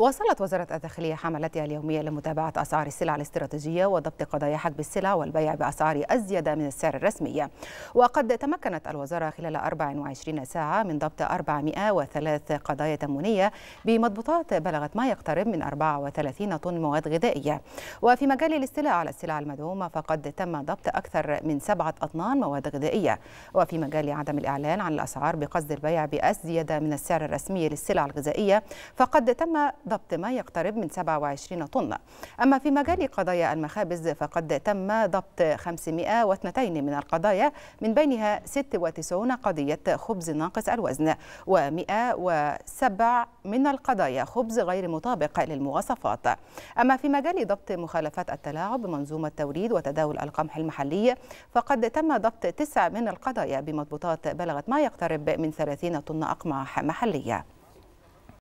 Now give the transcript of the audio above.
واصلت وزارة الداخلية حملتها اليومية لمتابعة أسعار السلع الاستراتيجية وضبط قضايا حجب السلع والبيع بأسعار أزيد من السعر الرسمي وقد تمكنت الوزارة خلال 24 ساعة من ضبط 403 قضايا تمونية بمضبوطات بلغت ما يقترب من 34 طن مواد غذائية وفي مجال الاستيلاء على السلع المدعومة فقد تم ضبط أكثر من سبعة أطنان مواد غذائية وفي مجال عدم الإعلان عن الأسعار بقصد البيع بأزيد من السعر الرسمي للسلع الغذائية فقد تم ضبط ما يقترب من 27 طن أما في مجال قضايا المخابز فقد تم ضبط 502 من القضايا من بينها 96 قضية خبز ناقص الوزن و107 من القضايا خبز غير مطابق للمواصفات أما في مجال ضبط مخالفات التلاعب بمنظومة توريد وتداول القمح المحلي فقد تم ضبط تسع من القضايا بمضبوطات بلغت ما يقترب من 30 طن أقماح محلية